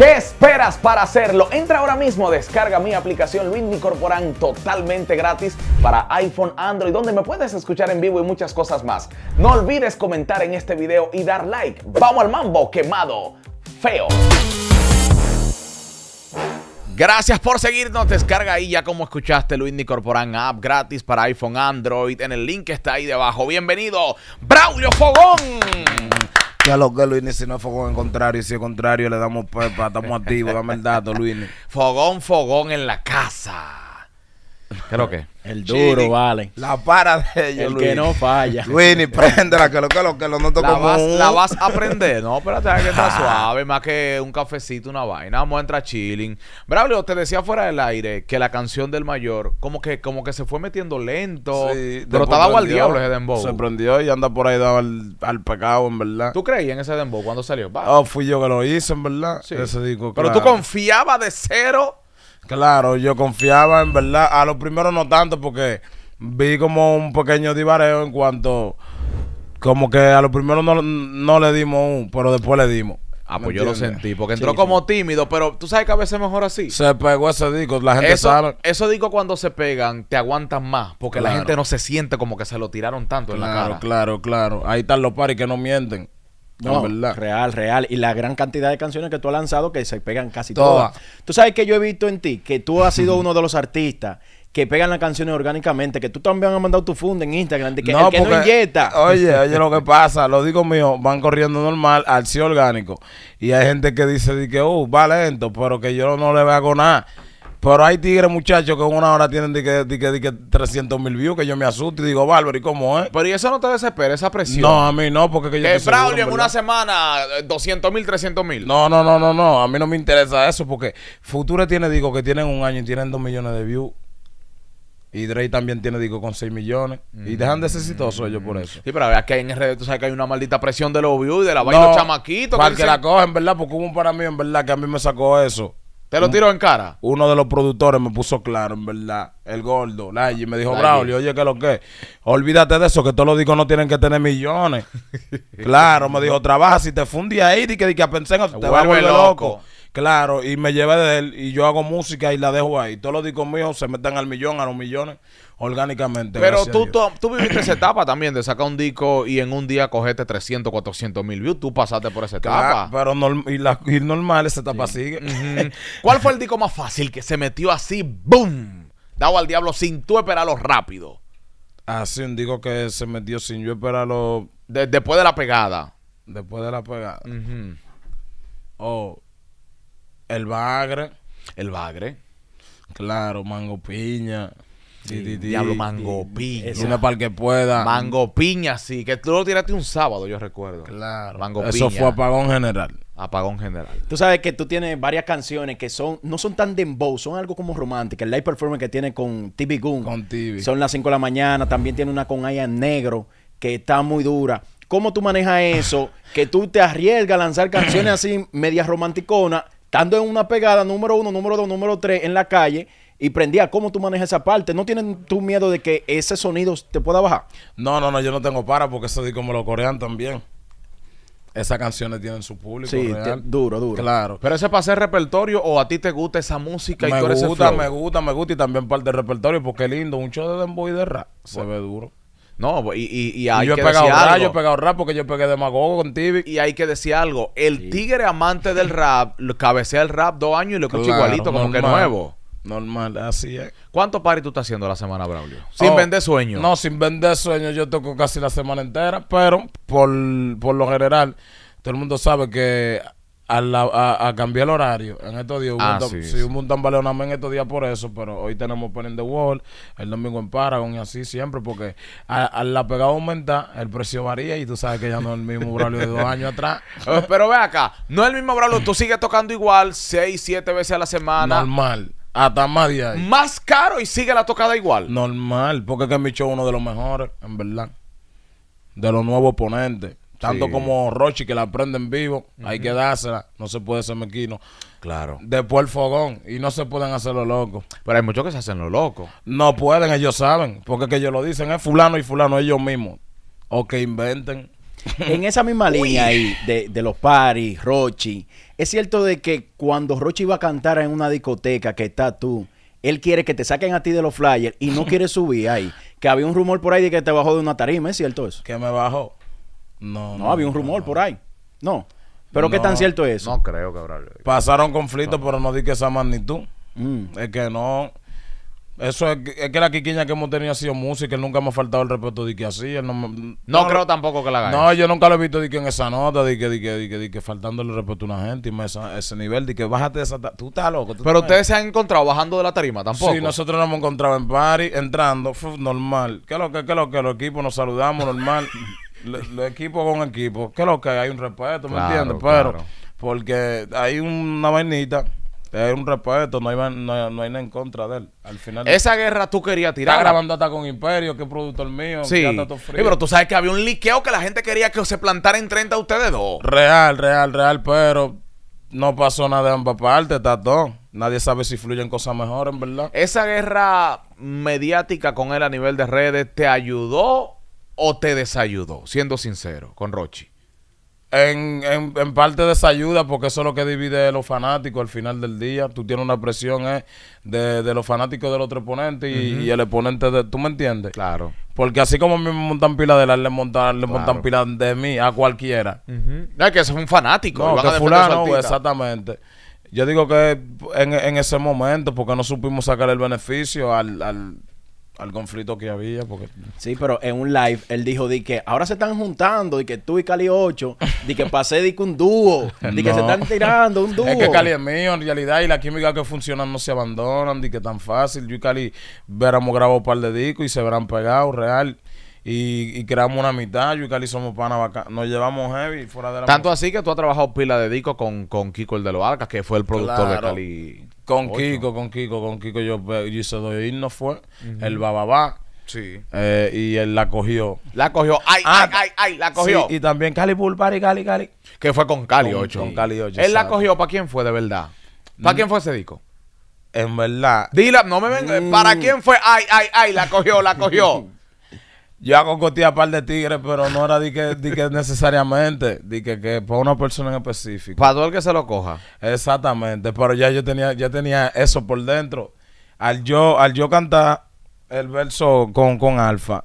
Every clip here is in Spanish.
¿Qué esperas para hacerlo? Entra ahora mismo, descarga mi aplicación Luis Corporan totalmente gratis para iPhone, Android, donde me puedes escuchar en vivo y muchas cosas más. No olvides comentar en este video y dar like. Vamos al mambo quemado, feo. Gracias por seguirnos. Descarga ahí ya como escuchaste Luis Corporan app gratis para iPhone, Android en el link que está ahí debajo. Bienvenido, Braulio Fogón ya lo que, Luis? Si no es fogón en contrario, si es contrario, le damos pepa, pues, estamos activos, dame el dato, Luis. Fogón, fogón en la casa. Creo que. El duro, vale. La para de ellos, El que no falla. Winnie préndela, que que lo que lo noto la la vas a aprender, ¿no? Espérate, hay que está ah. suave, más que un cafecito, una vaina. Vamos a entrar chilling. Bravo, te decía fuera del aire que la canción del mayor, como que como que se fue metiendo lento. Sí, pero estaba al diablo ese dembow. Se prendió y anda por ahí dando al, pecado, en verdad. ¿Tú creías en ese dembow cuando salió? Oh, fui yo que lo hice, en verdad. Sí. Pero tú confiabas de cero Claro, yo confiaba en verdad. A lo primero no tanto porque vi como un pequeño divareo en cuanto como que a lo primero no, le dimos un, pero después le dimos. Ah, pues yo lo sentí, porque entró como tímido, pero tú sabes que a veces mejor así. Se pegó ese disco, la gente sabe. Eso digo cuando se pegan, te aguantan más, porque la gente no se siente como que se lo tiraron tanto en la cara. Claro, claro, claro. Ahí están los paris que no mienten. No, verdad. real, real. Y la gran cantidad de canciones que tú has lanzado que se pegan casi todas. Tú sabes que yo he visto en ti que tú has sido uno de los artistas que pegan las canciones orgánicamente, que tú también has mandado tu funda en Instagram, de que no, el Oye, oye, lo que pasa, lo digo mío, van corriendo normal al sí orgánico. Y hay gente que dice que, uh, va lento, pero que yo no le hago nada. Pero hay tigres, muchachos, que en una hora tienen de que, que, 300 mil views, que yo me asusto y digo, bárbaro, ¿y cómo es? Pero ¿y eso no te desespera, esa presión? No, a mí no, porque... Que, yo que Braulio en una semana, 200 eh, mil, 300 mil. No, no, no, no, no, a mí no me interesa eso, porque Future tiene, digo, que tienen un año y tienen 2 millones de views. Y Drake también tiene, digo, con 6 millones. Y dejan de ser exitosos ellos por eso. Sí, pero a que en redes tú sabes que hay una maldita presión de los views, de la vaina no, chamaquito. Para que, que la cogen, ¿verdad? Porque hubo un para mí, en verdad, que a mí me sacó eso. Te lo tiro en cara. Uno de los productores me puso claro, en verdad. El gordo, y me dijo, Braulio, oye, que lo que? Olvídate de eso, que todos los discos no tienen que tener millones. claro, me dijo, trabaja, si te fundí ahí, di que, di que pensé, te va a volver loco. Claro, y me llevé de él y yo hago música y la dejo ahí. Todos los discos míos se meten al millón, a los millones orgánicamente. Pero tú, tú, viviste esa etapa también de sacar un disco y en un día cogete 300, 400 mil views. Tú pasaste por esa etapa. pero y, normal esa etapa sigue. ¿Cuál fue el disco más fácil que se metió así, boom? Dado al diablo sin tú esperarlo rápido. Así, un disco que se metió sin yo esperarlo. lo después de la pegada. Después de la pegada. ...o... Oh, el bagre. El bagre. Claro, mango piña. Diablo, mango piña. Una para el que pueda. Mango piña, sí. Que tú lo tiraste un sábado, yo recuerdo. Claro. Eso fue apagón general. Apagón general. Tú sabes que tú tienes varias canciones que son no son tan dembow, son algo como románticas. El live performance que tiene con TV Goon. Con TV. Son las 5 de la mañana. También tiene una con Aya Negro que está muy dura. ¿Cómo tú manejas eso? que tú te arriesgas a lanzar canciones así, medias romanticona. estando en una pegada número uno, número dos, número tres en la calle y prendía. ¿Cómo tú manejas esa parte? ¿No tienes tú miedo de que ese sonido te pueda bajar? No, no, no, yo no tengo para porque eso es como lo corean también. Esas canciones tienen su público. Sí, duro, duro. Claro. Pero ese es para hacer repertorio o a ti te gusta esa música me y tú eres gusta, Me gusta, me gusta y también parte del repertorio porque es lindo. Un show de dembow de rap se ve duro. No, pues, y, y, y hay que decir rap, algo. Yo he pegado rap porque yo pegué demagogo con Tibi. Y hay que decir algo. El tigre amante del rap, cabecea el rap dos años y lo escucho igualito, como que que nuevo. Normal, así es. ¿Cuántos paris tú estás haciendo la semana, Braulio? Sin oh, vender sueños. No, sin vender sueños yo toco casi la semana entera, pero por, lo general, todo el mundo sabe que a, cambiar el horario, en estos días si ah, un, montón vale una en estos días por eso, pero hoy tenemos Pen in the Wall, el domingo en Paragon y así siempre, porque a, la pegada aumenta, el precio varía y tú sabes que ya no es el mismo Braulio de dos años atrás. pero ve acá, no es el mismo Braulio, tú sigues tocando igual seis, siete veces a la semana. Normal. Hasta más de Más caro y sigue la tocada igual. Normal, porque es que mi uno de los mejores, en verdad. De los nuevos ponentes. Tanto como Rochi, que la prende en vivo, hay que dársela, no se puede ser mequino. Claro. Después el fogón, y no se pueden hacer lo loco. Pero hay muchos que se hacen lo locos No pueden, ellos saben, porque que ellos lo dicen, es fulano y fulano, ellos mismos. O que inventen. En esa misma línea ahí de, de los paris, Rochi, es cierto de que cuando Rochi iba a cantar en una discoteca que está tú, él quiere que te saquen a ti de los flyers y no quiere subir ahí. Que había un rumor por ahí de que te bajó de una tarima, ¿es cierto eso? Que me bajó. No. No, había un rumor por ahí. No. Pero qué tan cierto es eso. No creo que Pasaron conflictos, pero no di que esa magnitud. Mm. Es que no. Eso es, que la quiquiña que hemos tenido ha sido música. Él nunca hemos faltado el respeto de que así. no, no, creo tampoco que la gane. No, yo nunca lo he visto de que en esa nota, de que, faltando que, el respeto a una gente y ese nivel, de que bájate de esa. Tú estás loco. Pero ustedes se han encontrado bajando de la tarima tampoco. Sí, nosotros nos hemos encontrado en party, entrando, normal. ¿Qué es lo que, qué lo que? Los equipos nos saludamos, normal. Los equipos con equipo. ¿Qué es lo que? Hay un respeto, ¿me entiendes? Pero, porque hay una vainita es un respeto, no hay, no, no hay nada en contra de él. Esa guerra tú querías tirar. Está grabando hasta con Imperio, que es productor mío. Sí. Pero tú sabes que había un liqueo que la gente quería que se plantara en 30 ustedes dos. Real, real, real, pero no pasó nada de ambas partes, tato. Nadie sabe si fluyen cosas mejores, en verdad. ¿Esa guerra mediática con él a nivel de redes te ayudó o te desayudó? Siendo sincero, con Rochi en, en, en, parte ayuda porque eso es lo que divide a los fanáticos al final del día. Tú tienes una presión eh, de, los fanáticos del otro oponente y, y, el exponente de... ¿Tú me entiendes? Claro. Porque así como a mí me montan pila de la le montan, le montan pila de mí a cualquiera. ya que es un fanático. No, que fulano, exactamente. Yo digo que en, en, ese momento, porque no supimos sacar el beneficio al, al al conflicto que había. Porque... Sí, pero en un live él dijo di que ahora se están juntando, y que tú y Cali 8, ...di que pasé di que un dúo, ...di que se están tirando un dúo. Es que Cali es mío en realidad y la química que funciona no se abandonan, di que tan fácil. Yo y Cali veramos grabado un par de discos y se verán pegados, real. Y, creamos una mitad. Yo y Cali somos pana bacán. Nos llevamos heavy fuera de la. Tanto así que tú has trabajado pila de discos con, con Kiko el de los Arcas, que fue el productor de Cali. Con Kiko, con Kiko, con Kiko yo, eh, yo hice dos himnos fue. El bababá. Sí. Eh, y él la cogió. La cogió. Ay, ah, ay, ay, ay, la cogió. y también Cali Pulpari, Cali, Cali. Que fue con Cali 8. Con Cali 8. Él la cogió. ¿Para quién fue de verdad? ¿Para mm. quién fue ese disco? En verdad. Dila, no me vengas. ¿Para mm. quién fue? Ay, ay, ay, la cogió, la cogió. Yo hago cotilla a par de tigres, pero no era de que, que necesariamente, de que, que para una persona en específico. Para todo el que se lo coja. Exactamente, pero ya yo tenía, ya tenía eso por dentro. Al yo, al yo cantar el verso con, con Alfa,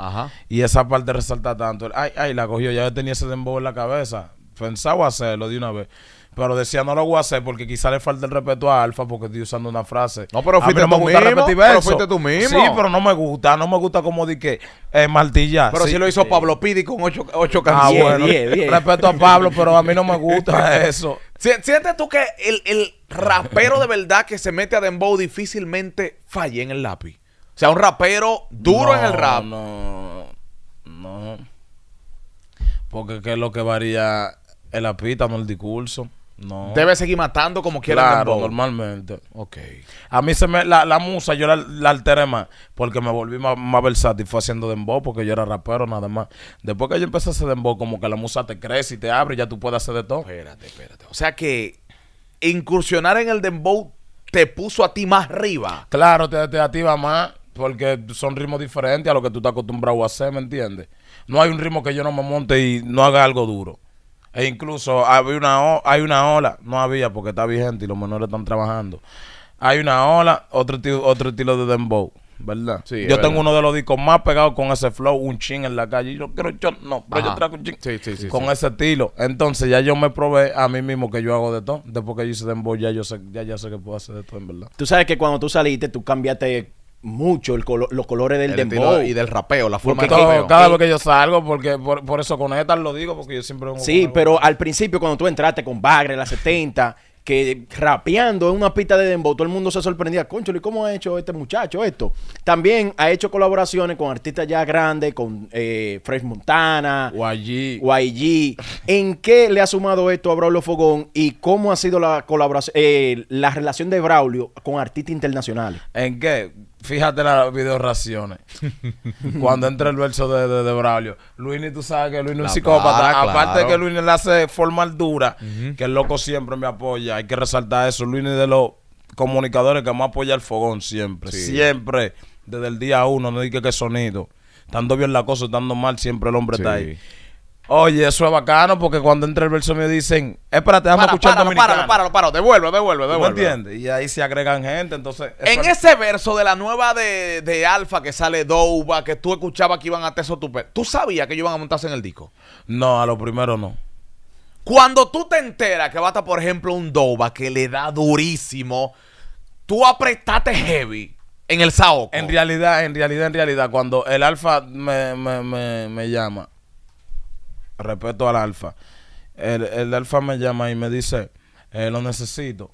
y esa parte resalta tanto, ay, ay, la cogió, ya yo tenía ese dembow en la cabeza, pensaba hacerlo de una vez. Pero decía, no lo voy a hacer porque quizá le falta el respeto a Alfa porque estoy usando una frase. No, pero fuiste tú me gusta mismo, Pero tú mismo. Sí, pero no me gusta. No me gusta como di que eh, Pero sí, si lo hizo Pablo Pidi con ocho, ocho ah, canciones. Ah, bueno. Respeto a Pablo, pero a mí no me gusta eso. Sientes tú que el, rapero de verdad que se mete a Dembow difícilmente falle en el lápiz. O sea, un rapero duro en el rap. No, no. Porque qué es lo que varía el apito, no el discurso. No. Debe seguir matando como quiera. normalmente. Ok. A mí se me, la, la musa yo la, alteré más porque me volví más, más, versátil. Fue haciendo dembow porque yo era rapero nada más. Después que yo empecé a hacer dembow, como que la musa te crece y te abre y ya tú puedes hacer de todo. Espérate, espérate. O sea que incursionar en el dembow te puso a ti más arriba. Claro, te, te activa más porque son ritmos diferentes a lo que tú estás acostumbrado a hacer, ¿me entiendes? No hay un ritmo que yo no me monte y no haga algo duro. E incluso había una, hay una ola, no había porque está vigente y los menores están trabajando. Hay una ola, otro, otro estilo de dembow. ¿verdad? Sí, yo tengo uno de los discos más pegados con ese flow, un chin en la calle. yo quiero, yo no, pero yo traigo un chin con ese estilo. Entonces ya yo me probé a mí mismo que yo hago de todo. Después que yo hice dembow, ya yo ya, sé que puedo hacer de todo, en verdad. Tú sabes que cuando tú saliste, tú cambiaste mucho el los colores del dembow y del rapeo, la forma Cada vez que yo salgo, porque por, eso con ETA lo digo, porque yo siempre... Sí, pero al principio cuando tú entraste con Bagre, la 70, que rapeando en una pista de dembow, todo el mundo se sorprendía, ¿y ¿cómo ha hecho este muchacho esto? También ha hecho colaboraciones con artistas ya grandes, con eh, Fred Montana, YG. YG. ¿En qué le ha sumado esto a Braulio Fogón y cómo ha sido la colaboración, eh, la relación de Braulio con artistas internacionales? ¿En qué? fíjate las video Cuando entra el verso de, de, Braulio. Luini, tú sabes que Luini es psicópata. Aparte que Luini le hace forma dura, que el loco siempre me apoya. Hay que resaltar eso. Luini de los comunicadores que más apoya el fogón siempre. Siempre. Desde el día uno, no dije que sonido. Tanto bien la cosa, Estando mal, siempre el hombre está ahí. Oye, eso es bacano porque cuando entra el verso me dicen, espérate, a escuchar páralo, dominicano. Páralo, páralo, páralo, devuelve, devuelve, devuelve. ¿Me entiendes? Y ahí se agregan gente, entonces... En ese verso de la nueva de, de Alfa que sale Douba, que tú escuchabas que iban a hacer Tupé, ¿tú sabías que ellos iban a montarse en el disco? No, a lo primero no. Cuando tú te enteras que va a estar, por ejemplo, un Douba que le da durísimo, tú apretaste heavy en el Saoco. En realidad, en realidad, en realidad, cuando el Alfa me, me, me, me llama respeto al alfa. El, el alfa me llama y me dice, eh, lo necesito.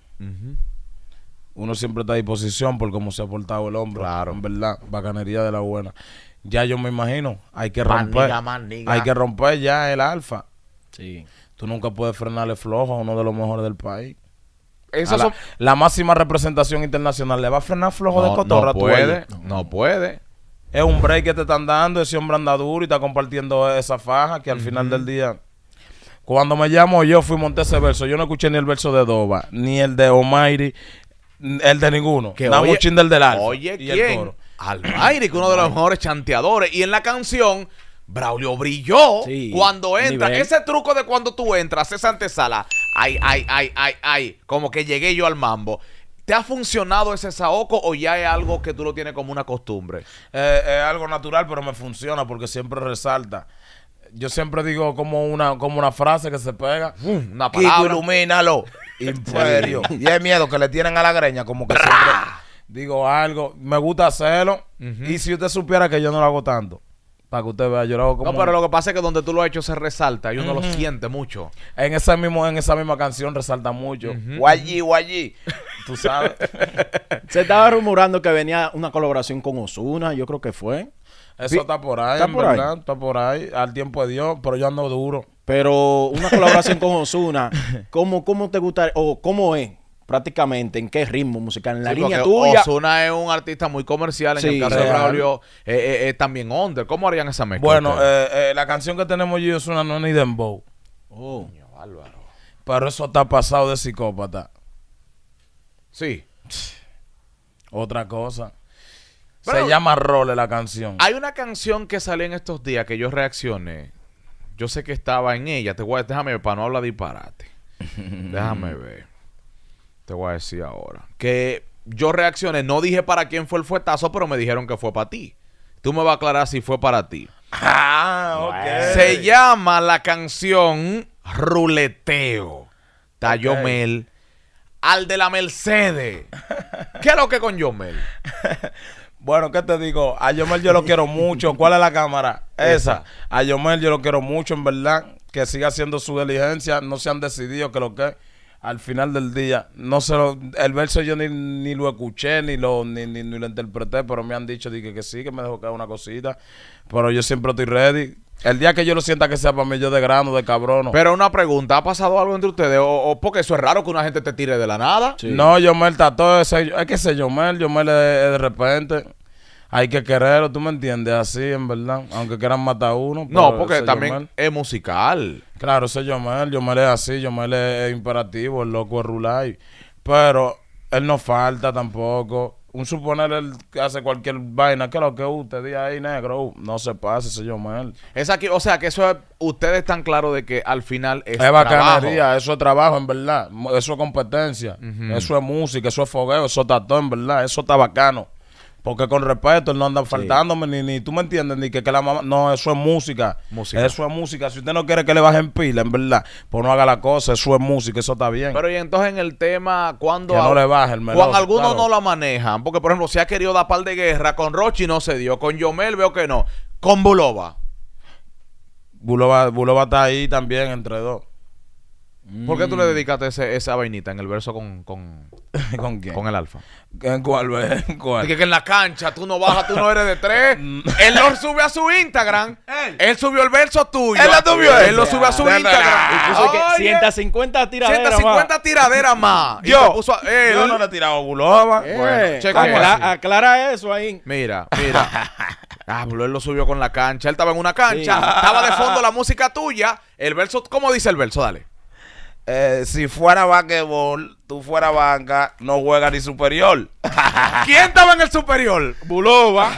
Uno siempre está a disposición por cómo se ha portado el hombre. Claro. En verdad, bacanería de la buena. Ya yo me imagino, hay que romper. Hay que romper ya el alfa. Sí. Tú nunca puedes frenarle flojo a uno de los mejores del país. la, máxima representación internacional le va a frenar flojo de cotorra. No puede, no puede es un break que te están dando, ese hombre anda y está compartiendo esa faja que al final del día. Cuando me llamo yo fui monté ese verso. Yo no escuché ni el verso de Doba, ni el de Omairi, el de ninguno. Que Nada del del alfa. Oye, y ¿quién? El que uno de los mejores chanteadores. Y en la canción, Braulio brilló cuando entra. Ese truco de cuando tú entras, esa antesala. Ay, ay, ay, ay, ay. Como que llegué yo al mambo. ¿Te ha funcionado ese saoco o ya es algo que tú lo tienes como una costumbre? Eh, es algo natural, pero me funciona porque siempre resalta. Yo siempre digo como una, como una frase que se pega. Mm, una palabra. ilumínalo. Imperio. y hay miedo que le tienen a la greña, como que siempre digo algo. Me gusta hacerlo. Y si usted supiera que yo no lo hago tanto. Para que usted vea, yo lo hago como... No, pero lo que pasa es que donde tú lo has hecho se resalta y uno lo siente mucho. En esa, mismo, en esa misma canción resalta mucho. Guayí, guayi. Tú sabes. Se estaba rumorando que venía una colaboración con Osuna, yo creo que fue. Eso está por ahí, Está por ahí. Está por ahí. Al tiempo de Dios, pero yo ando duro. Pero una colaboración con Osuna, ¿cómo, ¿cómo te gustaría o cómo es? prácticamente en qué ritmo musical, en la línea tuya. Ozuna es un artista muy comercial, en el caso de eh, eh, eh, también under. ¿Cómo harían esa mezcla? Bueno, la canción que tenemos yo no es ni dembow. Oh. Niño, Pero eso está pasado de psicópata. Sí. Otra cosa. Se llama Role la canción. Hay una canción que salió en estos días que yo reaccioné. Yo sé que estaba en ella. Te voy a, déjame ver para no hablar disparate. déjame ver. Te voy a decir ahora. Que yo reaccioné, no dije para quién fue el fuetazo, pero me dijeron que fue para ti. Tú me vas a aclarar si fue para ti. Ah, ok. Se llama la canción Ruleteo. Tayomel. Okay. Al de la Mercedes. ¿Qué es lo que con Yomel? Bueno, ¿qué te digo? A Yomel yo lo quiero mucho. ¿Cuál es la cámara? Esa. A Yomel yo lo quiero mucho, en verdad. Que siga haciendo su diligencia. No se han decidido que lo que al final del día, no sé, el verso yo ni, ni lo escuché, ni lo, ni, ni, lo interpreté, pero me han dicho que, que sí, que me dejó caer una cosita, pero yo siempre estoy ready. El día que yo lo sienta que sea para mí, yo de grano, de cabrón. Pero una pregunta, ¿ha pasado algo entre ustedes? ¿O, porque eso es raro que una gente te tire de la nada? No, yo me todo ese, es que me Yomel, yo me le de repente, hay que quererlo, tú me entiendes, así en verdad, aunque quieran matar a uno. No, pues, porque también es musical. Claro, ese Yomel, Yomel es así, Yomel es, imperativo, el loco es Rulay, pero él no falta tampoco. Un suponer él hace cualquier vaina, que lo que usted diga ahí, negro, uh, no se pase, ese Yomel. Es aquí, o sea, que eso es, ustedes están claros de que al final es, es bacanería, eso es trabajo, en verdad, eso es competencia, eso es música, eso es fogueo, eso está todo, en verdad, eso está bacano. Porque con respeto, él no anda faltándome, ni, ni tú me entiendes, ni que, la mamá. No, eso es música. Eso es música. Si usted no quiere que le bajen pila, en verdad, pues no haga la cosa. Eso es música, eso está bien. Pero y entonces en el tema, cuando. no le Cuando algunos no la manejan, porque por ejemplo, si ha querido dar par de guerra, con Rochi no se dio, con Yomel veo que no, con Bulova. Bulova, Bulova está ahí también entre dos. ¿Por qué tú le mm. dedicaste ese, esa vainita en el verso con. ¿Con, quién? Con el alfa. ¿En cuál, ¿En cuál? Que, en la cancha tú no bajas, tú no eres de tres. Mm. él lo sube a su Instagram. Él, subió el verso tuyo. Él lo subió. Él lo subió a su Instagram. Puso que 150 eh. tiraderas 150 más. tiraderas más. Yo. Puso Yo no le he tirado Bulova. Eh. aclara, eso ahí. Mira, mira. Ah, bro, él lo subió con la cancha. Él estaba en una cancha. Estaba de fondo la música tuya. El verso, ¿cómo dice el verso? Dale. Eh, si fuera basquetbol, tú fuera banca, no juega ni superior. ¿Quién estaba en el superior? Bulova.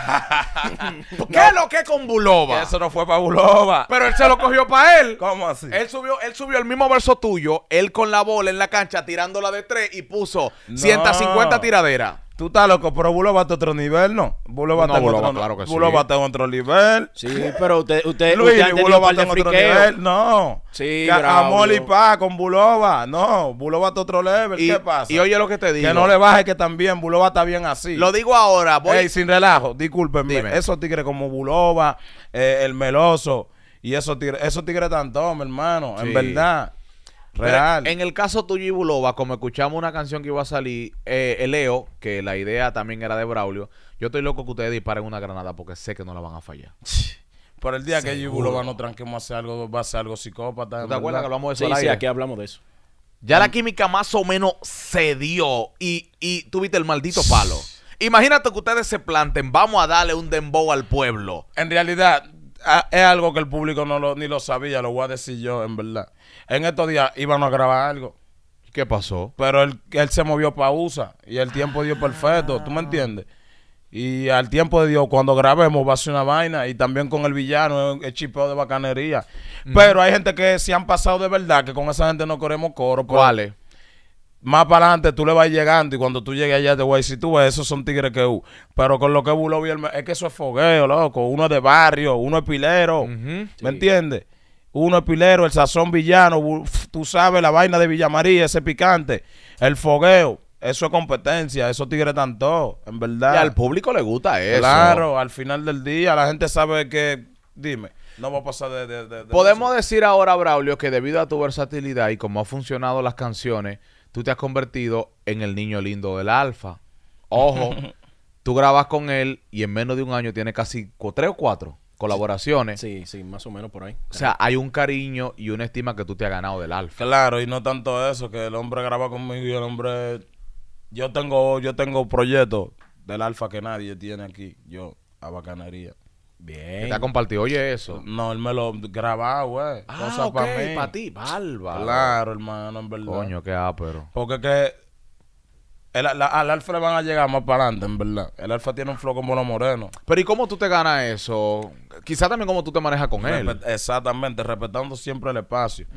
¿Qué es lo que es con Bulova? Eso no fue para Bulova. Pero él se lo cogió para él. ¿Cómo así? Él subió, él subió el mismo verso tuyo, él con la bola en la cancha tirándola de tres y puso 150 tiraderas. Tú estás loco, pero Bulo a otro nivel, ¿no? Bulo va no, otro, claro otro nivel. Sí, pero usted, usted, Luis, usted Bulo en otro nivel, no. Sí, Amor y paz con Buloba, no. Buloba está otro level, ¿qué pasa? Y oye lo que te digo. Que no le baje que también Bulova está bien así. Lo digo ahora, voy. Ey, sin relajo, discúlpenme. Dime. Esos tigres como Bulova, eh, el Meloso, y esos tigres, esos tigres tanto, mi hermano, en verdad. Real. en el caso tuyo y como escuchamos una canción que iba a salir, el eh, eh, Leo, que la idea también era de Braulio, yo estoy loco que ustedes disparen una granada porque sé que no la van a fallar. Por el día que yo y no tranquemos a hacer algo, va a ser algo psicópata. ¿Te, acuerdas que hablamos de eso? Sí, sí, aquí hablamos de eso. Ya la química más o menos se dio y, y tuviste el maldito palo. Imagínate que ustedes se planten, vamos a darle un dembow al pueblo. En realidad, Ah, es algo que el público no lo, ni lo sabía, lo voy a decir yo, en verdad. En estos días íbamos a grabar algo. ¿Qué pasó? Pero él, él se movió para USA y el tiempo dio perfecto, ¿tú me ah. entiendes? Y al tiempo de Dios, cuando grabemos, va a ser una vaina. Y también con el villano, el chipeo de bacanería. Mm. Pero hay gente que se han pasado de verdad, que con esa gente no queremos coro. ¿Cuáles? más para adelante tú le vas llegando y cuando tú llegues allá te voy a decir, tú ves, esos son tigres que hubo. Pero con lo que bien es que eso es fogueo, loco. Uno de barrio, uno es pilero. ¿Me entiendes? Uno es pilero, el sazón villano, tú sabes la vaina de Villamaría, ese picante, el fogueo. Eso es competencia, esos tigres tanto, en verdad. Y al público le gusta eso. Claro, al final del día la gente sabe que, dime, no va a pasar de... Podemos decir ahora, Braulio, que debido a tu versatilidad y cómo han funcionado las canciones, tú te has convertido en el niño lindo del alfa. Ojo, tú grabas con él y en menos de un año tiene casi tres o cuatro colaboraciones. Sí, sí, más o menos por ahí. O sea, hay un cariño y una estima que tú te has ganado del alfa. Claro, y no tanto eso, que el hombre graba conmigo y el hombre... Yo tengo, yo tengo proyectos del alfa que nadie tiene aquí, yo, a bacanería. Bien. Que te ha compartido, oye eso. No, él me lo grababa, güey. Ah, ok. para ti, bárbaro. Claro, hermano, en verdad. Coño, qué pero Porque que el, al Alfa le van a llegar más para adelante, en verdad. El Alfa tiene un flow como los morenos. Pero ¿y cómo tú te ganas eso? Quizá también cómo tú te manejas con él. Exactamente, respetando siempre el espacio.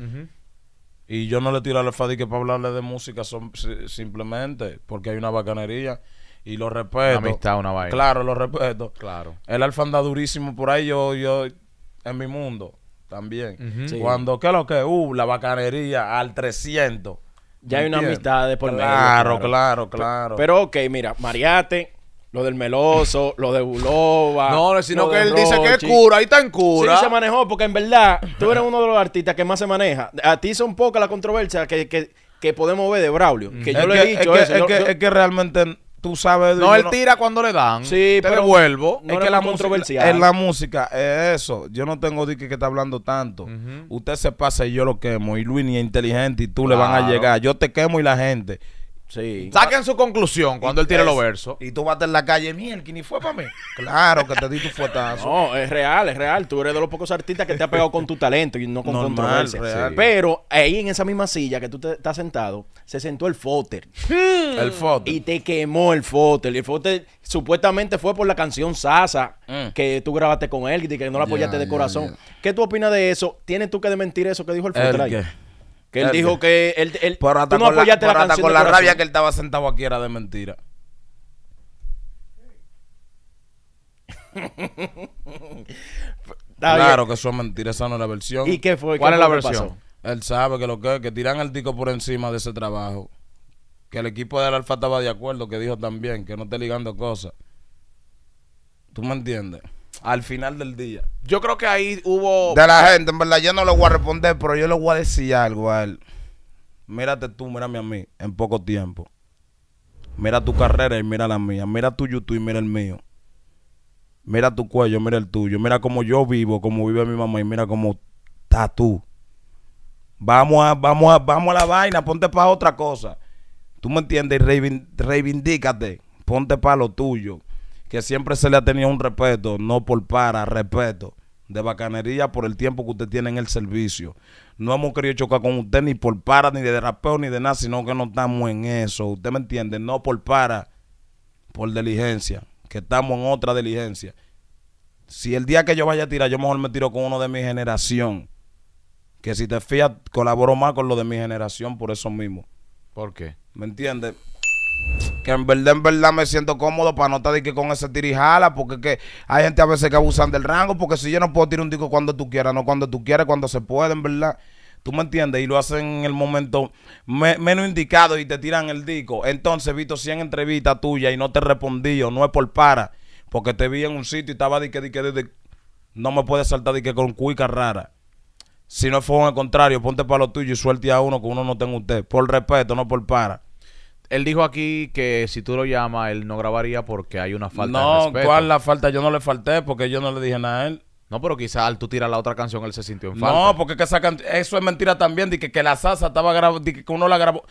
Y yo no le tiro al Alfa que para hablarle de música son, simplemente porque hay una bacanería. Y lo respeto. amistad, una vaina. Claro, lo respeto. Claro. El alfa anda durísimo por ahí, yo, yo, en mi mundo también. Cuando, ¿qué es lo que? Uh, la bacanería al 300. Ya hay una amistad de por medio. Claro, claro, claro. Pero, ok, mira, Mariate, lo del Meloso, lo de Buloba. No, sino que él dice que es cura, ahí está en cura. Sí, se manejó, porque en verdad tú eres uno de los artistas que más se maneja. A ti son pocas las controversias que, que, que, podemos ver de Braulio. Que yo le he dicho. eso. es, que, realmente tú sabes. No, él tira cuando le dan. Sí, pero vuelvo. es que la controversia. En la música es eso. Yo no tengo dique que está hablando tanto. Usted se pasa y yo lo quemo. Y Luis ni es inteligente y tú le van a llegar. Yo te quemo y la gente. Sí. Saquen su conclusión cuando él tire los versos. Y tú vas en la calle, miel, ni fue para mí. Claro que te di tu fotazo No, es real, es real. Tú eres de los pocos artistas que te ha pegado con tu talento y no con controversia. Pero ahí en esa misma silla que tú te, estás sentado, se sentó el fóter. Hmm. el fóter. Y te quemó el fóter. Y el fóter supuestamente fue por la canción Sasa mm. que tú grabaste con él y que no la apoyaste de corazón. ¿Qué tú opinas de eso? ¿Tienes tú que desmentir eso que dijo el fóter ahí? Que él dijo que él, él con la, la rabia que él estaba sentado aquí era de mentira. claro que eso es mentira, esa no es la versión. ¿Y qué fue? ¿Cuál es la versión? Él sabe que lo que que tiran el tico por encima de ese trabajo. Que el equipo del Alfa estaba de acuerdo, que dijo también, que no esté ligando cosas. ¿Tú me entiendes? al final del día. Yo creo que ahí hubo... De la gente, en verdad, yo no le voy a responder, pero yo le voy a decir algo a Mírate tú, mírame a mí, en poco tiempo. Mira tu carrera y mira la mía. Mira tu YouTube y mira el mío. Mira tu cuello, mira el tuyo. Mira cómo yo vivo, cómo vive mi mamá y mira cómo está tú. Vamos a, vamos a, vamos a la vaina, ponte para otra cosa. ¿Tú me entiendes? Reivindícate, ponte para lo tuyo que siempre se le ha tenido un respeto, no por para, respeto, de bacanería por el tiempo que usted tiene en el servicio. No hemos querido chocar con usted ni por para, ni de rapeo, ni de nada, sino que no estamos en eso. ¿Usted me entiende? No por para, por diligencia, que estamos en otra diligencia. Si el día que yo vaya a tirar, yo mejor me tiro con uno de mi generación. Que si te fías, colaboro más con lo de mi generación por eso mismo. ¿Por qué? ¿Me entiendes? que en verdad, en verdad me siento cómodo para no estar de que con ese tirijala, porque que hay gente a veces que abusan del rango, porque si yo no puedo tirar un disco cuando tú quieras, no cuando tú quieras, cuando se puede, en verdad. ¿Tú me entiendes? Y lo hacen en el momento menos indicado y te tiran el disco. Entonces, visto 100 entrevistas tuyas y no te respondí, o no es por para, porque te vi en un sitio y estaba de que, que, no me puedes saltar de que con cuica rara. Si no fue el contrario, ponte para lo tuyo y suelte a uno que uno no tenga usted. Por respeto, no por para él dijo aquí que si tú lo llamas, él no grabaría porque hay una falta no, de respeto. No, ¿cuál la falta? Yo no le falté porque yo no le dije nada a él. No, pero quizás tú tiras la otra canción él se sintió en falta. No, porque que esa canción... eso es mentira también. de que, que la salsa estaba grabada, que uno la grabó.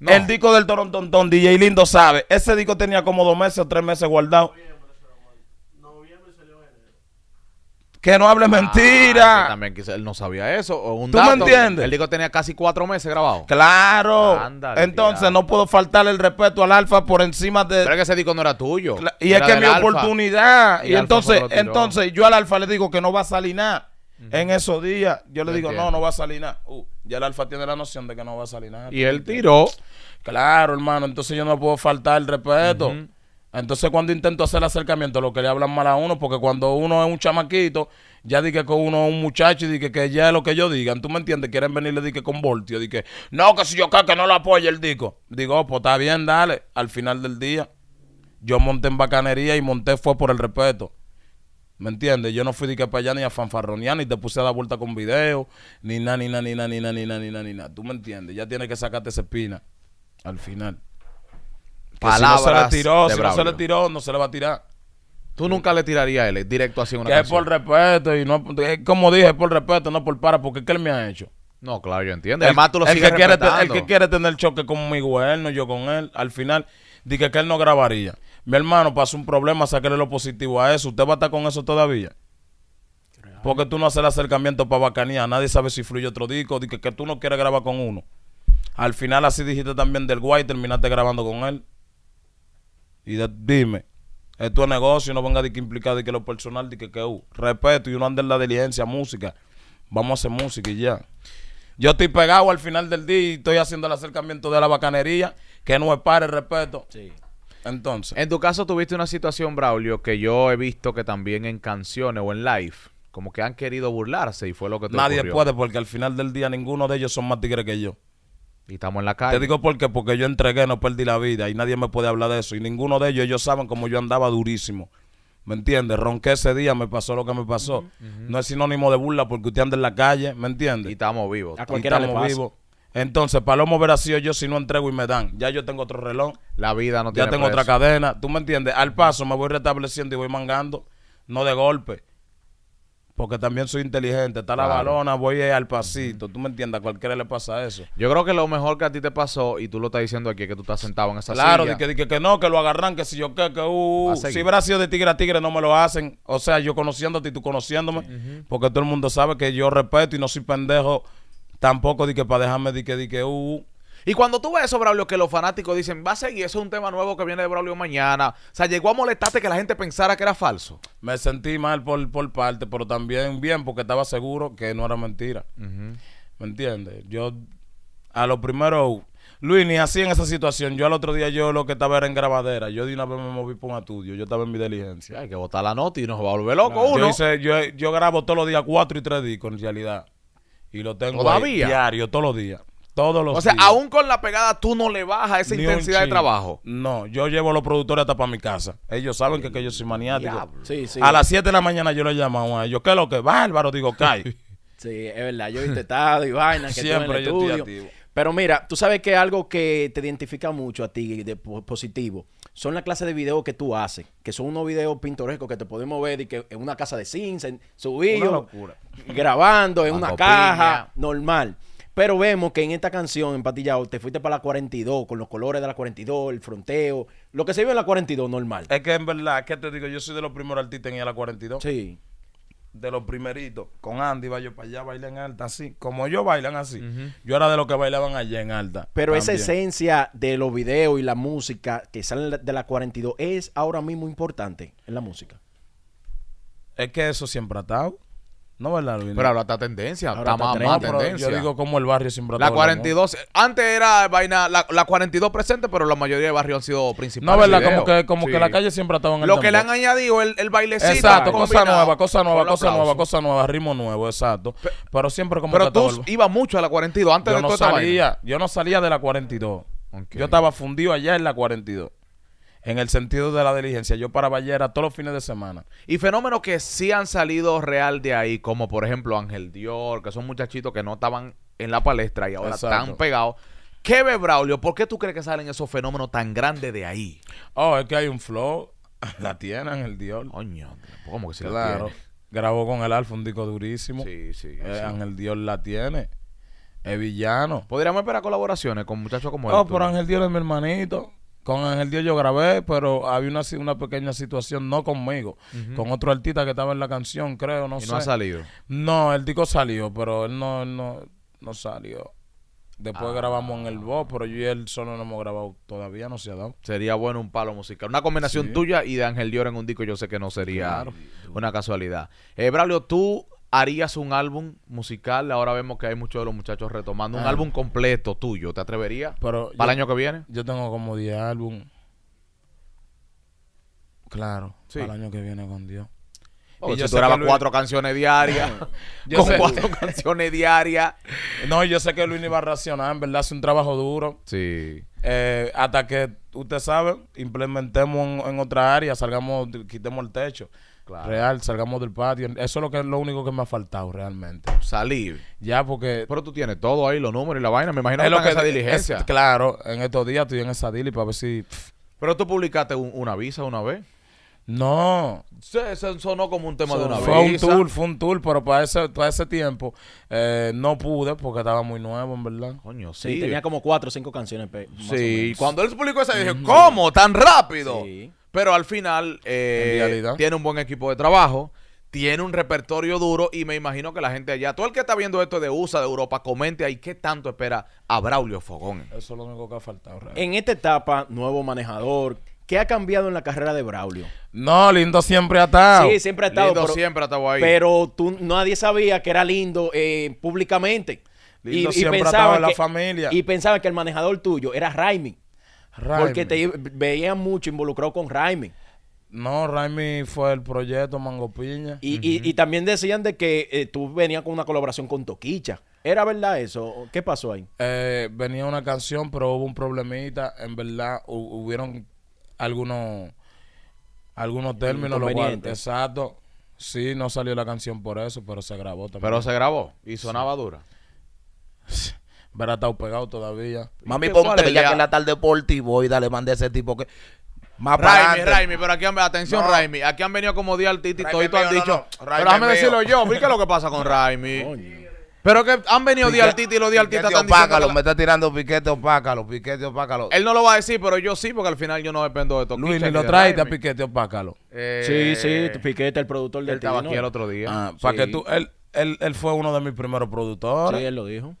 El disco del Torontontón, DJ Lindo sabe. Ese disco tenía como dos meses o tres meses guardado. que no hable ah, mentira. también él no sabía eso. O un ¿Tú me entiendes? El que tenía casi cuatro meses grabado. Claro. Entonces no puedo faltarle el respeto al Alfa por encima de. Pero que ese disco no era tuyo. Y es que mi oportunidad. Y, entonces, entonces yo al Alfa le digo que no va a salir nada. En esos días, yo le digo, no, no va a salir nada. Uh, ya el Alfa tiene la noción de que no va a salir nada. Y él tiró. Claro, hermano. Entonces yo no puedo faltar el respeto. Entonces cuando intento hacer el acercamiento, lo que le hablan mal a uno, porque cuando uno es un chamaquito, ya dije que uno es un muchacho y dije que ya es lo que yo digan. ¿Tú me entiendes? Quieren venirle dije con voltio, dije, no, que si yo acá que no lo apoya el disco. Digo, oh, pues está bien, dale. Al final del día, yo monté en bacanería y monté fue por el respeto. ¿Me entiendes? Yo no fui de que para allá ni a fanfarronear, ni te puse a dar vuelta con video, ni na, ni nada, ni nada, ni nada, ni nada, ni nada, ni nada. ¿Tú me entiendes? Ya tienes que sacarte esa espina al final si no se le tiró, no se le tiró, no se le va a tirar. Tú nunca le tiraría a él directo así una que es por respeto y como dije, es por respeto, no por para, porque que él me ha hecho. No, claro, yo entiendo. El, que quiere, quiere tener choque con mi no yo con él, al final, dije que él no grabaría. Mi hermano pasó un problema, saquéle lo positivo a eso. ¿Usted va a estar con eso todavía? Porque tú no haces el acercamiento para bacanía. Nadie sabe si fluye otro disco. Dije que tú no quieres grabar con uno. Al final, así dijiste también del guay, terminaste grabando con él. Y dime, esto es negocio, no venga de que implicar de que lo personal, de que que uh, respeto y uno anda en la diligencia, música. Vamos a hacer música y ya. Yo estoy pegado al final del día y estoy haciendo el acercamiento de la bacanería, que no es pare respeto. Sí. Entonces. En tu caso tuviste una situación, Braulio, que yo he visto que también en canciones o en live, como que han querido burlarse y fue lo que te Nadie puede porque al final del día ninguno de ellos son más tigres que yo. Y estamos en la calle. Te digo qué, porque yo entregué, no perdí la vida y nadie me puede hablar de eso. Y ninguno de ellos, ellos saben cómo yo andaba durísimo. ¿Me entiendes? Ronqué ese día, me pasó lo que me pasó. No es sinónimo de burla porque usted anda en la calle, ¿me entiendes? Y estamos vivos. estamos vivos. Entonces, Palomo verá yo si no entrego y me dan. Ya yo tengo otro reloj. La vida no tiene Ya tengo otra cadena. ¿Tú me entiendes? Al paso me voy restableciendo y voy mangando. No de golpe porque también soy inteligente. Está la balona, voy al pasito. Tú me entiendes, a cualquiera le pasa eso. Yo creo que lo mejor que a ti te pasó, y tú lo estás diciendo aquí, que tú estás sentado en esa claro, silla. Claro, que, que, que, no, que lo agarran, que si yo qué, que uh, si hubiera de tigre a tigre no me lo hacen. O sea, yo conociéndote y tú conociéndome, porque todo el mundo sabe que yo respeto y no soy pendejo tampoco dije que para dejarme de que, di que, uh, uh. Y cuando tú ves eso, Braulio, que los fanáticos dicen, va a seguir, eso es un tema nuevo que viene de Braulio mañana. O sea, llegó a molestarte que la gente pensara que era falso. Me sentí mal por, parte, pero también bien porque estaba seguro que no era mentira. ¿Me entiendes? Yo, a lo primero, Luis, ni así en esa situación. Yo al otro día yo lo que estaba era en grabadera. Yo de una vez me moví para un estudio. Yo estaba en mi diligencia. Hay que botar la nota y nos va a volver loco uno. Yo, yo, grabo todos los días cuatro y tres discos en realidad. Y lo tengo diario, todos los días. O sea, aún con la pegada tú no le bajas esa intensidad de trabajo. No, yo llevo a los productores hasta para mi casa. Ellos saben que, yo soy maniático. A las 7 de la mañana yo le llamo a ellos. ¿Qué es lo que? Bárbaro, digo, cae. sí, es verdad. Yo he intentado y vaina. Que Siempre Pero mira, tú sabes que algo que te identifica mucho a ti de positivo son la clase de videos que tú haces, que son unos videos pintorescos que te podemos ver y que en una casa de cinza, subido, grabando en una caja, normal. Pero vemos que en esta canción, Empatillado, te fuiste para la 42, con los colores de la 42, el fronteo, lo que se vive en la 42, normal. Es que en verdad, que te digo? Yo soy de los primeros artistas en ir a la 42. Sí. De los primeritos. Con Andy, va yo para allá, bailan alta, así. Como ellos bailan así. Yo era de los que bailaban allá en alta. Pero esa esencia de los videos y la música que salen de la 42 es ahora mismo importante en la música. Es que eso siempre ha estado. No, ¿verdad, Pero ahora está tendencia. está, más, tendencia. yo digo como el barrio siempre La 42, antes era vaina, la, la, 42 presente, pero la mayoría de barrio han sido principales. No, ¿verdad? Como, que, como que la calle siempre estado en el Lo que le han añadido el, el bailecito. Exacto, cosa nueva, cosa nueva, cosa nueva, cosa nueva, ritmo nuevo, exacto. Pero, siempre como Pero tú ibas mucho a la 42 antes yo no salía, Yo no salía de la 42. Yo estaba fundido allá en la 42 en el sentido de la diligencia. Yo para Ballera todos los fines de semana. Y fenómenos que sí han salido real de ahí, como por ejemplo Ángel Dior, que son muchachitos que no estaban en la palestra y ahora están pegados. ¿Qué ve Braulio? ¿Por qué tú crees que salen esos fenómenos tan grandes de ahí? Oh, es que hay un flow. La tiene Ángel Dior. Coño, ¿cómo que se la tiene? Grabó con el Alfa un disco durísimo. Sí, eh, sí. Ángel Dior la tiene. Es villano. Podríamos esperar colaboraciones con muchachos como él. Oh, no, pero Ángel Dior es mi hermanito. Con Ángel Dior yo grabé, pero había una, una pequeña situación, no conmigo, con otro artista que estaba en la canción, creo, no ¿Y no ha salido? No, el disco salió, pero él no, no, salió. Después ah. grabamos en el voz, pero yo y él solo no hemos grabado todavía, no se ha dado. Sería bueno un palo musical. Una combinación tuya y de Ángel Dior en un disco, yo sé que no sería una casualidad. Eh, Braulio, tú harías un álbum musical? Ahora vemos que hay muchos de los muchachos retomando. Un ah. álbum completo tuyo, ¿te atreverías? ¿Para el año que viene? Yo tengo como 10 álbum. Claro, para el año que viene con Dios. Oh, yo tú cuatro canciones diarias, con cuatro canciones diarias. No, yo sé que Luis iba va a reaccionar, en verdad hace un trabajo duro. Sí. Eh, hasta que, usted sabe, implementemos en, en otra área, salgamos, quitemos el techo. Real, salgamos del patio. Eso es lo que es lo único que me ha faltado realmente. Salir. Ya, porque. Pero tú tienes todo ahí, los números y la vaina. Me imagino es lo que esa diligencia. claro, en estos días estoy en esa diligencia para ver si. Pero tú publicaste una visa una vez. No. Se, sonó como un tema de una vez. Fue un tour, fue un tour, pero para ese, para ese tiempo eh, no pude porque estaba muy nuevo, en verdad. Coño, sí. tenía como cuatro o cinco canciones. Más sí, cuando él publicó esa, dije, ¿cómo? ¿Tan rápido? Sí. Pero al final eh, tiene un buen equipo de trabajo, tiene un repertorio duro y me imagino que la gente allá, todo el que está viendo esto de USA, de Europa, comente ahí qué tanto espera a Braulio Fogón. Eso es lo único que ha faltado. En esta etapa, nuevo manejador, ¿Qué ha cambiado en la carrera de Braulio? No, Lindo siempre ha estado. Sí, siempre ha estado. Lindo siempre ha estado ahí. Pero tú, nadie sabía que era Lindo eh, públicamente. Lindo y, siempre en la familia. Y pensaba que el manejador tuyo era Raimi. Porque te veían mucho involucrado con Raimi. No, Raimi fue el proyecto Mango Piña. Y, también decían de que eh, tú venías con una colaboración con Toquicha. ¿Era verdad eso? ¿Qué pasó ahí? Eh, venía una canción, pero hubo un problemita. En verdad, hubo hubieron algunos algunos términos. exacto. Sí, no salió la canción por eso, pero se grabó también. Pero se grabó y sonaba sí. dura. ha estado pegado todavía. Mami, ponte ya que en la tarde deportivo y dale, mande ese tipo que. Más Raimi, Raimi, pero aquí atención, Raimi, aquí han venido como día artistas y todos han dicho. Pero déjame decirlo yo, mira lo que pasa con Raimi? Pero que han venido Pique, y los artistas están opácalo, me está tirando piquete opácalo, piquete opácalo. Él no lo va a decir, pero yo sí, porque al final yo no dependo de esto. Luis, ni lo traes a piquete opácalo. Eh, sí, sí, piquete, el productor del Él estaba aquí el otro día. Ah, Para que tú, él, él, él, fue uno de mis primeros productores. Sí, él lo dijo.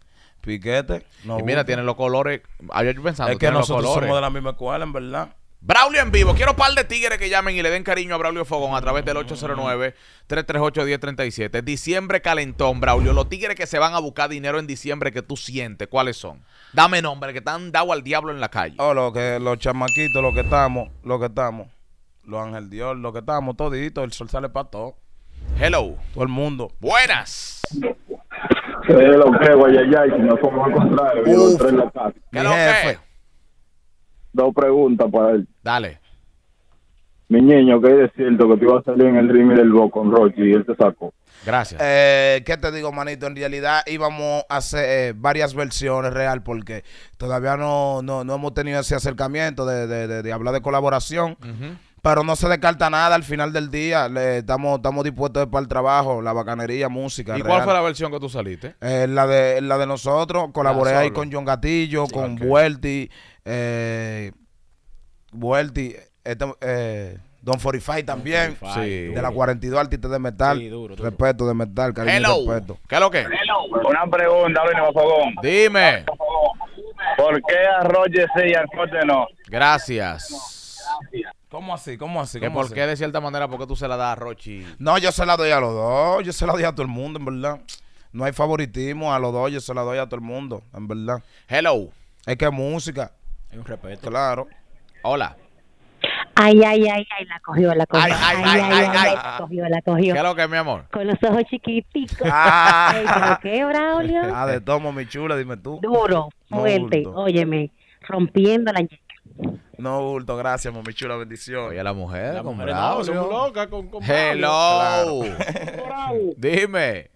Piquete. y mira, tiene los colores. Ayer pensando, es que nosotros somos de la misma escuela, en verdad. Braulio en vivo. Quiero un par de tigres que llamen y le den cariño a Braulio Fogón a través del 809-338-1037. Diciembre calentón, Braulio. Los tigres que se van a buscar dinero en diciembre que tú sientes, ¿cuáles son? Dame nombre, que están dado al diablo en la calle. Oh, lo que, los chamaquitos, los que estamos, los que estamos. Los Ángel Dios, los que estamos, toditos. El sol sale para todo. Hello. Todo el mundo. Buenas. ¿Qué lo que, guayayay, si no somos al contrario. Yo la casa. ¿Qué lo que? Dos preguntas para él. Dale. Mi niño, que es cierto que te iba a salir en el y del Bo con Rochi y él te sacó. Gracias. Eh, ¿Qué te digo, manito? En realidad íbamos a hacer eh, varias versiones real porque todavía no, no, no, hemos tenido ese acercamiento de, de, de, hablar de colaboración. Ajá. Pero no se descarta nada al final del día. Le, estamos, estamos dispuestos para el trabajo, la bacanería, música. ¿Y cuál fue la versión que tú saliste? Eh, la, de, la de nosotros. Colaboré ah, ahí con John Gatillo, con okay. Vuelti. Eh, Vuelti. Este, eh, Don Fortify también. De la 42 artista de metal. Respeto de metal, cariño ¿Qué es lo que? Una pregunta, Dime. ¿Por qué a y al no? Gracias. Gracias. ¿Cómo así? ¿Cómo así? ¿Cómo ¿Por qué de cierta manera? ¿Por qué tú se la das a Rochi? No, yo se la doy a los dos. Yo se la doy a todo el mundo, en verdad. No hay favoritismo a los dos. Yo se la doy a todo el mundo, en verdad. Hello. Es que es música. Hay un respeto. Claro. Hola. Ay, ay, ay, ay, la cogió, la cogió. Ay, ay, ay, ay, la cogió, la cogió. ¿Qué es lo que es, mi amor? Con los ojos chiquiticos. Ah. qué, Braulio? Ah, de tomo, mi chula, dime tú. Duro, fuerte, óyeme, rompiendo la no bulto, gracias, mami chula, bendición. Y a la mujer, Braulio. con, Hello. Dime.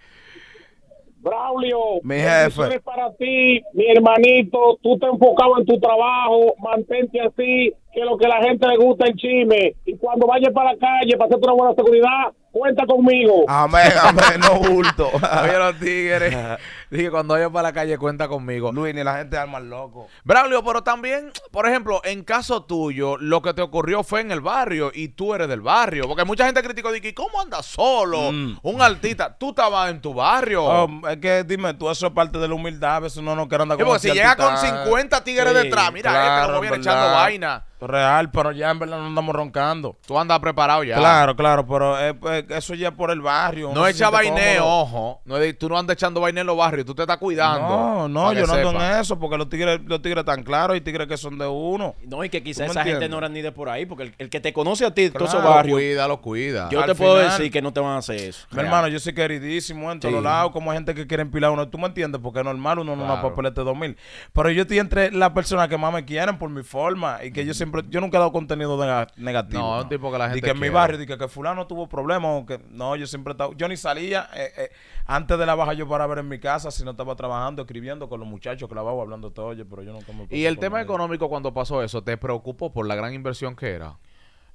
Braulio, mi jefe. para ti, mi hermanito. Tú te enfocado en tu trabajo, mantente así, que lo que la gente le gusta en chisme. Y cuando vayas para la calle para hacerte una buena seguridad, cuenta conmigo. Amén, amén, no bulto. Oye, los tigres. Dije, cuando vayas para la calle, cuenta conmigo. Luis, ni la gente arma el loco. Braulio, pero también, por ejemplo, en caso tuyo, lo que te ocurrió fue en el barrio y tú eres del barrio. Porque mucha gente criticó, dije, ¿cómo andas solo? Mm. Un artista, tú estabas en tu barrio. Oh, es que dime, tú eso es parte de la humildad, a veces uno no quiere andar con si llega con 50 tigres detrás, mira, claro, este lo viene echando vaina. Real, pero ya en verdad no andamos roncando. Tú andas preparado ya. Claro, claro, pero eh, pues, eso ya por el barrio. No echa vaineo, ojo. No, tú no andas echando vaina en los barrios, tú te estás cuidando. No, no, yo no ando en eso, porque los tigres, los tigres tan claros y tigres que son de uno. No, y que quizás esa gente no era ni de por ahí, porque el, que te conoce a ti, Tú todo eso barrio. Lo cuida, lo cuida. Yo te puedo decir que no te van a hacer eso. Mi hermano, yo soy queridísimo en todos lados, como gente que quiere empilar uno. Tú me entiendes, porque es normal uno claro. no da papelete 2000. Pero yo estoy entre las personas que más me quieren por mi forma y que yo siempre yo nunca he dado contenido negativo. No, un tipo que la gente. Dice que en mi barrio, dice que, fulano tuvo problemas que. No, yo siempre estaba. Yo ni salía eh, eh, antes de la baja yo para ver en mi casa, si no estaba trabajando, escribiendo con los muchachos que bajo hablando todo, oye, pero yo no... me. Y el tema económico cuando pasó eso, ¿te preocupó por la gran inversión que era?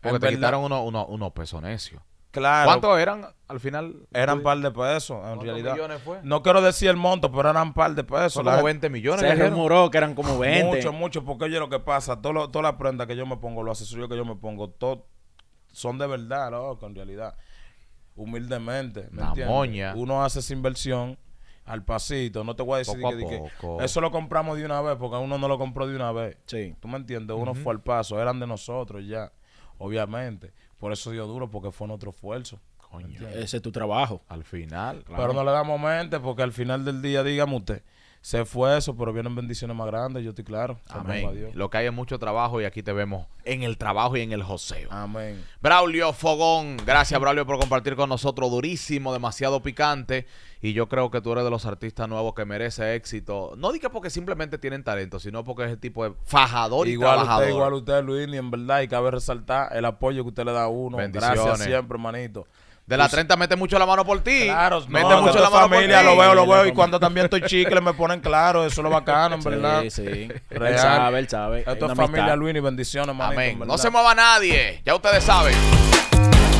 Porque te quitaron unos uno, pesos necios. Claro. ¿Cuántos eran al final? Eran un par de pesos, en realidad. No quiero decir el monto, pero eran un par de pesos. como 20 millones. Se remuró que eran como 20. Mucho, mucho, porque oye lo que pasa, todas toda la prenda que yo me pongo, los accesorios que yo me pongo, todo, son de verdad, loco, en realidad. Humildemente, Uno hace esa inversión al pasito. No te voy a decir que, eso lo compramos de una vez, porque uno no lo compró de una vez. Sí. ¿Tú me entiendes? Uno fue al paso, eran de nosotros ya, obviamente. Por eso dio duro, porque fue nuestro esfuerzo. Coño. Ese es tu trabajo. Al final. Pero no le damos mente, porque al final del día, dígame usted, se fue eso, pero vienen bendiciones más grandes, yo estoy claro. Amén. Lo que hay es mucho trabajo y aquí te vemos en el trabajo y en el joseo. Amén. Braulio Fogón, gracias Braulio por compartir con nosotros, durísimo, demasiado picante. Y yo creo que tú eres de los artistas nuevos que merece éxito. No diga porque simplemente tienen talento, sino porque es el tipo de fajador igual Usted, igual usted, Luis, y en verdad, y cabe resaltar el apoyo que usted le da a uno. Gracias siempre, hermanito. De la 30 pues, mete mucho la mano por ti. Claro, mete mucho la mano por ti. lo veo, lo veo. Y cuando también estoy chicle me ponen claro, eso es lo bacano, en verdad. Sí, sí. él sabe, él Esto es familia, Luini bendiciones, Amén. No se mueva nadie, ya ustedes saben.